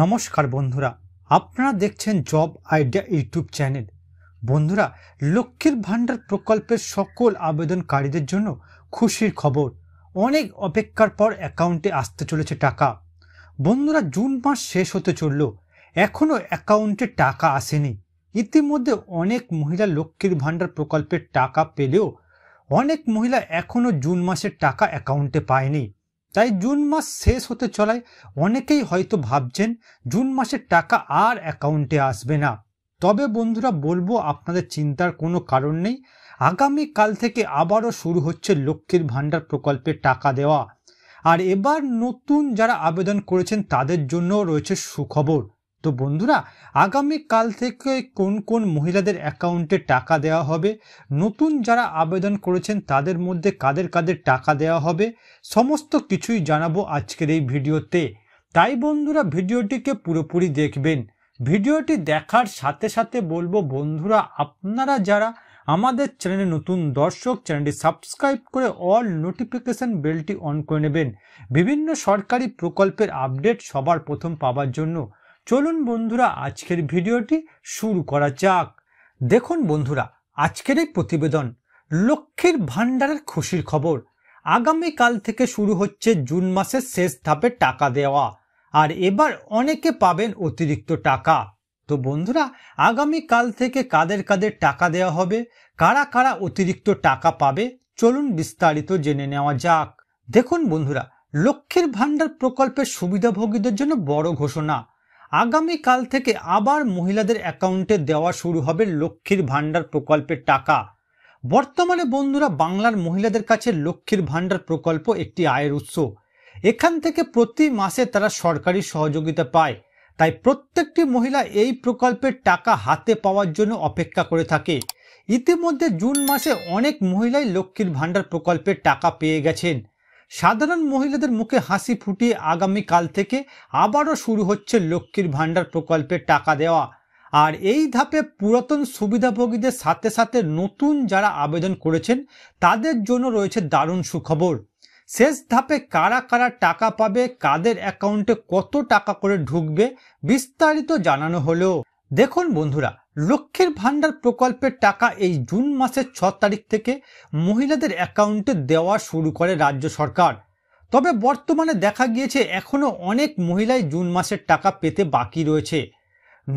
নমস্কার বন্ধুরা আপনারা দেখছেন জব আইডিয়া ইউটিউব চ্যানেল বন্ধুরা লক্ষ্মীর ভাণ্ডার প্রকল্পের সকল আবেদনকারীদের জন্য খুশির খবর অনেক অপেক্ষার পর অ্যাকাউন্টে আসতে চলেছে টাকা বন্ধুরা জুন মাস শেষ হতে চলল এখনও অ্যাকাউন্টে টাকা আসেনি ইতিমধ্যে অনেক মহিলা লক্ষ্মীর ভাণ্ডার প্রকল্পের টাকা পেলেও অনেক মহিলা এখনও জুন মাসের টাকা অ্যাকাউন্টে পায়নি তাই জুন মাস শেষ হতে চলায় অনেকেই হয়তো ভাবছেন জুন মাসের টাকা আর অ্যাকাউন্টে আসবে না তবে বন্ধুরা বলবো আপনাদের চিন্তার কোনো কারণ নেই আগামী কাল থেকে আবারও শুরু হচ্ছে লক্ষ্মীর ভাণ্ডার প্রকল্পে টাকা দেওয়া আর এবার নতুন যারা আবেদন করেছেন তাদের জন্য রয়েছে সুখবর তো বন্ধুরা আগামীকাল থেকে কোন কোন মহিলাদের অ্যাকাউন্টে টাকা দেওয়া হবে নতুন যারা আবেদন করেছেন তাদের মধ্যে কাদের কাদের টাকা দেওয়া হবে সমস্ত কিছুই জানাবো আজকের এই ভিডিওতে তাই বন্ধুরা ভিডিওটিকে পুরোপুরি দেখবেন ভিডিওটি দেখার সাথে সাথে বলবো বন্ধুরা আপনারা যারা আমাদের চ্যানেলে নতুন দর্শক চ্যানেলটি সাবস্ক্রাইব করে অল নোটিফিকেশান বেলটি অন করে নেবেন বিভিন্ন সরকারি প্রকল্পের আপডেট সবার প্রথম পাবার জন্য চলুন বন্ধুরা আজকের ভিডিওটি শুরু করা যাক দেখুন বন্ধুরা আজকের এই প্রতিবেদন লক্ষ্মীর ভাণ্ডারের খুশির খবর আগামীকাল থেকে শুরু হচ্ছে জুন মাসের শেষ ধাপে টাকা দেওয়া আর এবার অনেকে পাবেন অতিরিক্ত টাকা তো বন্ধুরা আগামীকাল থেকে কাদের কাদের টাকা দেওয়া হবে কারা কারা অতিরিক্ত টাকা পাবে চলুন বিস্তারিত জেনে নেওয়া যাক দেখুন বন্ধুরা লক্ষ্মীর ভাণ্ডার প্রকল্পের সুবিধাভোগীদের জন্য বড় ঘোষণা আগামীকাল থেকে আবার মহিলাদের অ্যাকাউন্টে দেওয়া শুরু হবে লক্ষ্মীর ভাণ্ডার প্রকল্পের টাকা বর্তমানে বন্ধুরা বাংলার মহিলাদের কাছে লক্ষ্মীর ভাণ্ডার প্রকল্প একটি আয়ের উৎস এখান থেকে প্রতি মাসে তারা সরকারি সহযোগিতা পায় তাই প্রত্যেকটি মহিলা এই প্রকল্পের টাকা হাতে পাওয়ার জন্য অপেক্ষা করে থাকে ইতিমধ্যে জুন মাসে অনেক মহিলাই লক্ষ্মীর ভাণ্ডার প্রকল্পের টাকা পেয়ে গেছেন সাধারণ মহিলাদের মুখে হাসি ফুটিয়ে আগামীকাল থেকে আবারও শুরু হচ্ছে লক্ষ্মীর ভাণ্ডার প্রকল্পের টাকা দেওয়া আর এই ধাপে পুরাতন সুবিধাভোগীদের সাথে সাথে নতুন যারা আবেদন করেছেন তাদের জন্য রয়েছে দারুণ সুখবর শেষ ধাপে কারা কারা টাকা পাবে কাদের অ্যাকাউন্টে কত টাকা করে ঢুকবে বিস্তারিত জানানো হলো দেখুন বন্ধুরা লক্ষ্মীর ভাণ্ডার প্রকল্পের টাকা এই জুন মাসের ছ তারিখ থেকে মহিলাদের অ্যাকাউন্টে দেওয়া শুরু করে রাজ্য সরকার তবে বর্তমানে দেখা গিয়েছে এখনও অনেক মহিলাই জুন মাসের টাকা পেতে বাকি রয়েছে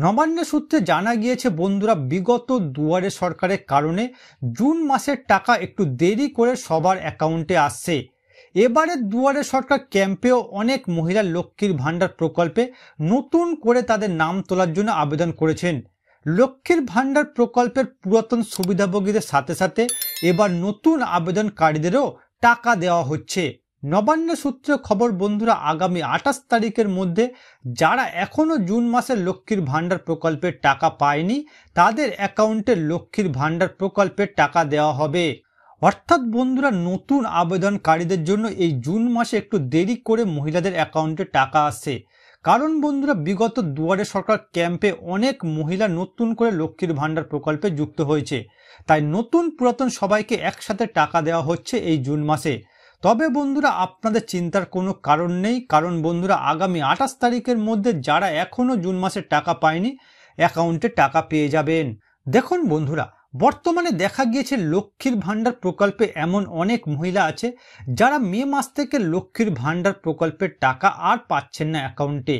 নবান্ন সূত্রে জানা গিয়েছে বন্ধুরা বিগত দুয়ারে সরকারের কারণে জুন মাসের টাকা একটু দেরি করে সবার অ্যাকাউন্টে আসছে এবারে দুয়ারে সরকার ক্যাম্পেও অনেক মহিলা লক্ষ্মীর ভাণ্ডার প্রকল্পে নতুন করে তাদের নাম তোলার জন্য আবেদন করেছেন লক্ষ্মীর ভাণ্ডার প্রকল্পের পুরাতন সুবিধাভোগীদের সাথে সাথে এবার নতুন আবেদনকারীদেরও টাকা দেওয়া হচ্ছে নবান্ন সূত্রে খবর বন্ধুরা আগামী আঠাশ তারিখের মধ্যে যারা এখনও জুন মাসে লক্ষ্মীর ভাণ্ডার প্রকল্পের টাকা পায়নি তাদের অ্যাকাউন্টে লক্ষ্মীর ভাণ্ডার প্রকল্পের টাকা দেওয়া হবে অর্থাৎ বন্ধুরা নতুন আবেদনকারীদের জন্য এই জুন মাসে একটু দেরি করে মহিলাদের অ্যাকাউন্টে টাকা আসে কারণ বন্ধুরা বিগত দুয়ারে সরকার ক্যাম্পে অনেক মহিলা নতুন করে লক্ষ্মীর ভাণ্ডার প্রকল্পে যুক্ত হয়েছে তাই নতুন পুরাতন সবাইকে একসাথে টাকা দেওয়া হচ্ছে এই জুন মাসে তবে বন্ধুরা আপনাদের চিন্তার কোনো কারণ নেই কারণ বন্ধুরা আগামী আঠাশ তারিখের মধ্যে যারা এখনও জুন মাসে টাকা পায়নি অ্যাকাউন্টে টাকা পেয়ে যাবেন দেখুন বন্ধুরা বর্তমানে দেখা গিয়েছে লক্ষ্মীর ভাণ্ডার প্রকল্পে এমন অনেক মহিলা আছে যারা মে মাস থেকে লক্ষ্মীর ভাণ্ডার প্রকল্পের টাকা আর পাচ্ছেন না অ্যাকাউন্টে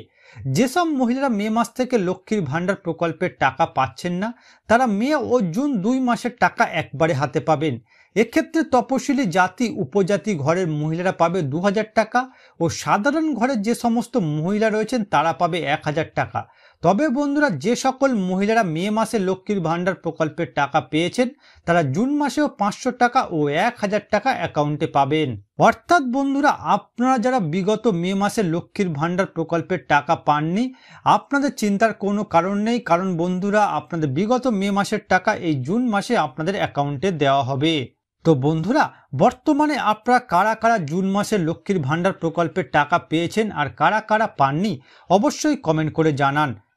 যেসব মহিলারা মে মাস থেকে লক্ষ্মীর ভাণ্ডার প্রকল্পের টাকা পাচ্ছেন না তারা মে ও জুন দুই মাসের টাকা একবারে হাতে পাবেন এক্ষেত্রে তপশিলি জাতি উপজাতি ঘরের মহিলারা পাবে দু টাকা ও সাধারণ ঘরের যে সমস্ত মহিলা রয়েছেন তারা পাবে এক হাজার টাকা তবে বন্ধুরা যে সকল মহিলারা মে মাসে লক্ষ্মীর ভাণ্ডার প্রকল্পের টাকা পেয়েছেন তারা জুন মাসেও পাঁচশো টাকা ও এক হাজার টাকা অ্যাকাউন্টে পাবেন অর্থাৎ বন্ধুরা আপনারা যারা বিগত মে মাসে লক্ষ্মীর ভাণ্ডার প্রকল্পের টাকা পাননি আপনাদের চিন্তার কোনো কারণ নেই কারণ বন্ধুরা আপনাদের বিগত মে মাসের টাকা এই জুন মাসে আপনাদের অ্যাকাউন্টে দেওয়া হবে তো বন্ধুরা বর্তমানে আপনারা কারা কারা জুন মাসে লক্ষ্মীর ভাণ্ডার প্রকল্পের টাকা পেয়েছেন আর কারা কারা পাননি অবশ্যই কমেন্ট করে জানান